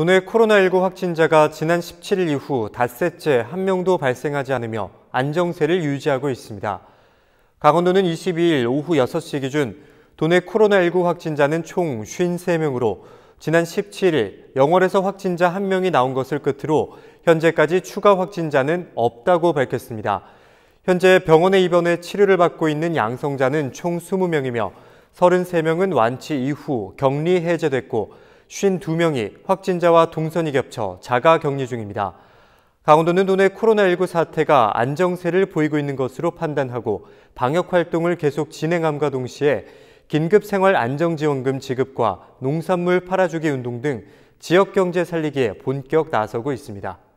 도내 코로나19 확진자가 지난 17일 이후 닷새째 한 명도 발생하지 않으며 안정세를 유지하고 있습니다. 강원도는 22일 오후 6시 기준 도내 코로나19 확진자는 총 53명으로 지난 17일 영월에서 확진자 1명이 나온 것을 끝으로 현재까지 추가 확진자는 없다고 밝혔습니다. 현재 병원에 입원해 치료를 받고 있는 양성자는 총 20명이며 33명은 완치 이후 격리 해제됐고 52명이 확진자와 동선이 겹쳐 자가 격리 중입니다. 강원도는 도내 코로나19 사태가 안정세를 보이고 있는 것으로 판단하고 방역 활동을 계속 진행함과 동시에 긴급생활안정지원금 지급과 농산물 팔아주기 운동 등 지역 경제 살리기에 본격 나서고 있습니다.